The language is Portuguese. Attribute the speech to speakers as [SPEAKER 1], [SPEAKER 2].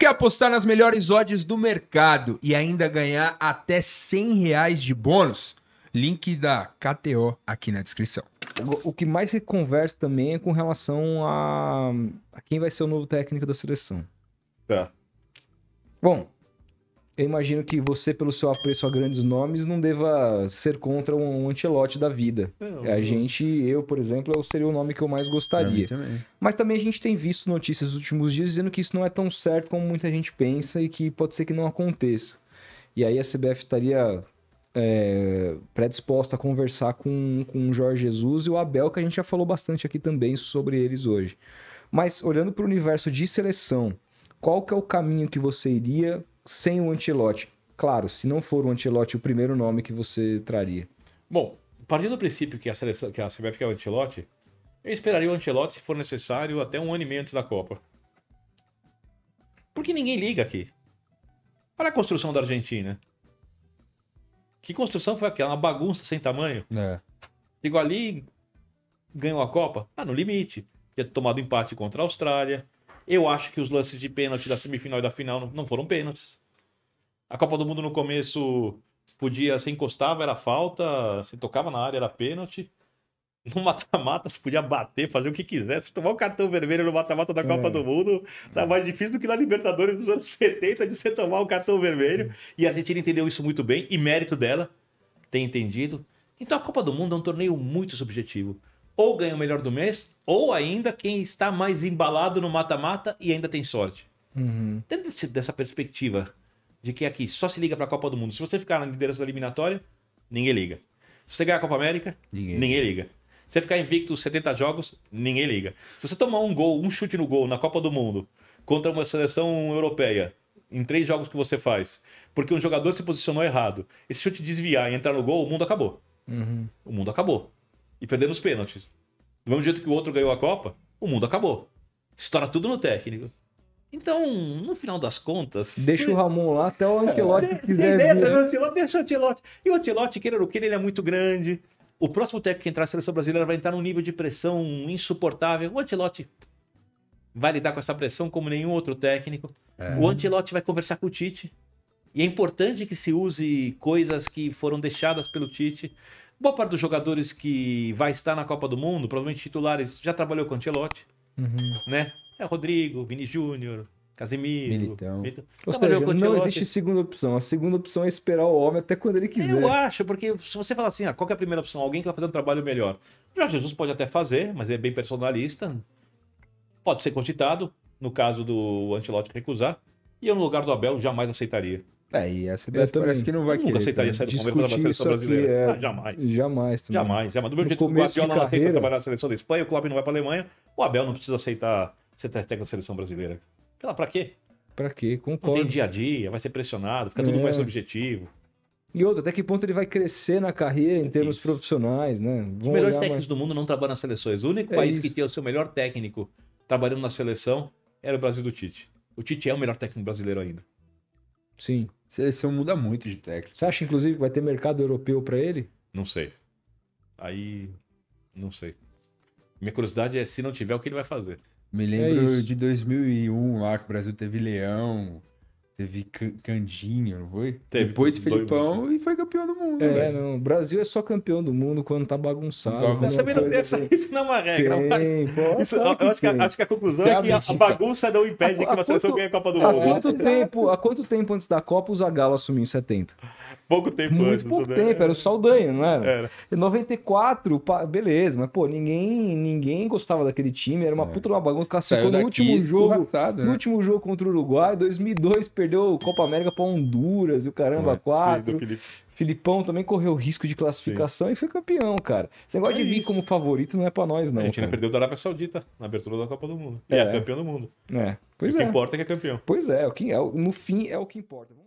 [SPEAKER 1] Quer apostar nas melhores odds do mercado e ainda ganhar até 100 reais de bônus? Link da KTO aqui na descrição. O que mais se conversa também é com relação a, a quem vai ser o novo técnico da seleção. Tá. Bom, eu imagino que você, pelo seu apreço a grandes nomes, não deva ser contra um antelote da vida. Não, é, a não. gente, eu, por exemplo, seria o nome que eu mais gostaria. Também. Mas também a gente tem visto notícias nos últimos dias dizendo que isso não é tão certo como muita gente pensa e que pode ser que não aconteça. E aí a CBF estaria é, predisposta a conversar com, com o Jorge Jesus e o Abel, que a gente já falou bastante aqui também sobre eles hoje. Mas olhando para o universo de seleção, qual que é o caminho que você iria sem o Antilote? Claro, se não for o Antilote, o primeiro nome que você traria.
[SPEAKER 2] Bom, partindo do princípio que a seleção, que a CBF quer o Antilote, eu esperaria o Antilote se for necessário até um ano e meio antes da Copa. Porque ninguém liga aqui. Olha a construção da Argentina. Que construção foi aquela? Uma bagunça sem tamanho. É. Igual ali ganhou a Copa? Ah, no limite. Tinha tomado empate contra a Austrália. Eu acho que os lances de pênalti da semifinal e da final não foram pênaltis. A Copa do Mundo no começo podia, se encostava, era falta, se tocava na área, era pênalti. No mata-mata, se podia bater, fazer o que quisesse. tomar o um cartão vermelho no mata-mata da Copa é. do Mundo, tá mais difícil do que na Libertadores dos anos 70 de você tomar o um cartão vermelho. E a Argentina entendeu isso muito bem, e mérito dela tem entendido. Então a Copa do Mundo é um torneio muito subjetivo. Ou ganha o melhor do mês, ou ainda quem está mais embalado no mata-mata e ainda tem sorte. Uhum. Dentro desse, dessa perspectiva, de que aqui só se liga para a Copa do Mundo. Se você ficar na liderança da eliminatória, ninguém liga. Se você ganhar a Copa América, ninguém, ninguém liga. Se você ficar invicto 70 jogos, ninguém liga. Se você tomar um gol, um chute no gol na Copa do Mundo contra uma seleção europeia, em três jogos que você faz, porque um jogador se posicionou errado, esse chute desviar e entrar no gol, o mundo acabou. Uhum. O mundo acabou. E perdendo os pênaltis. Do mesmo jeito que o outro ganhou a Copa, o mundo acabou. Estoura tudo no técnico. Então, no final das contas.
[SPEAKER 1] Deixa foi... o Ramon lá até o Antilote é, quiser. Ideia, vir.
[SPEAKER 2] Né, Deixa o Antilote. E o Antilote queira ou queira, ele é muito grande. O próximo técnico que entrar na seleção brasileira vai entrar num nível de pressão insuportável. O Antilote vai lidar com essa pressão como nenhum outro técnico. É. O Antilote vai conversar com o Tite. E é importante que se use coisas que foram deixadas pelo Tite. Boa parte dos jogadores que vai estar na Copa do Mundo, provavelmente titulares, já trabalhou com o Antelote. Uhum. Né? É Rodrigo, Vini Júnior, Casemiro. Militão. Militão. Ou seja, não existe
[SPEAKER 1] segunda opção. A segunda opção é esperar o homem até quando ele quiser. Eu
[SPEAKER 2] acho, porque se você falar assim, ah, qual é a primeira opção? Alguém que vai fazer um trabalho melhor. Já Jesus pode até fazer, mas é bem personalista. Pode ser cogitado, no caso do Antilote recusar. E eu, é no lugar do Abel, jamais aceitaria. É, e é a CBF parece que não vai Nunca querer. Nunca aceitaria sair do Palmeiras para a seleção brasileira. É... Ah,
[SPEAKER 1] jamais. Jamais. Também. Jamais. Jamais. Do mesmo no jeito que o Guardiola não aceita trabalhar
[SPEAKER 2] na seleção da Espanha, o Klopp não vai para a Alemanha, o Abel não precisa aceitar ser técnico da seleção brasileira? Pela, pra quê? Pra quê? Concordo. Não tem dia a dia, vai ser pressionado, fica é. tudo mais objetivo.
[SPEAKER 1] E outro, até que ponto ele vai crescer na carreira em é termos isso. profissionais, né? Vão Os melhores técnicos mais...
[SPEAKER 2] do mundo não trabalham nas seleções. O único é país isso. que tinha o seu melhor técnico trabalhando na seleção era o Brasil do Tite. O Tite é o melhor técnico brasileiro ainda.
[SPEAKER 1] Sim. Seleção muda muito de técnico. Você acha, inclusive, que vai ter mercado europeu para ele?
[SPEAKER 2] Não sei. Aí. Não sei. Minha curiosidade é se não tiver, o que ele vai fazer. Me é lembro é de
[SPEAKER 1] 2001 lá que o Brasil teve Leão, teve Candinho, não foi? Teve, Depois Filipão
[SPEAKER 2] e foi campeão do mundo. É, mas... Né,
[SPEAKER 1] não, o Brasil é só campeão do mundo quando tá bagunçado. também não tem essa,
[SPEAKER 2] isso não é uma regra. Tem, isso, eu acho, que, acho, que, a conclusão é, é que a, a, bagunça não impede a, que uma seleção ganhe a Copa do Mundo. Há quanto, tempo, há
[SPEAKER 1] quanto tempo antes da Copa o Zagallo assumiu em 70? pouco tempo Muito antes. Pouco né? tempo, era, o Saldanha, não era? Era. Em 94, beleza, mas pô, ninguém, ninguém gostava daquele time, era uma é. puta uma bagunça, classificou no último jogo, né? no último jogo contra o Uruguai, 2002 perdeu Copa América para Honduras e o caramba, é. quatro. Filipão também correu risco de classificação Sim. e foi campeão, cara. Esse negócio é de vir como favorito não é pra nós, não. A gente cara. perdeu
[SPEAKER 2] da Arábia Saudita na abertura da Copa do Mundo. E é, é campeão do mundo. É. Pois e é. O que é. importa é que é campeão. Pois é, é o que, é no fim é o que importa.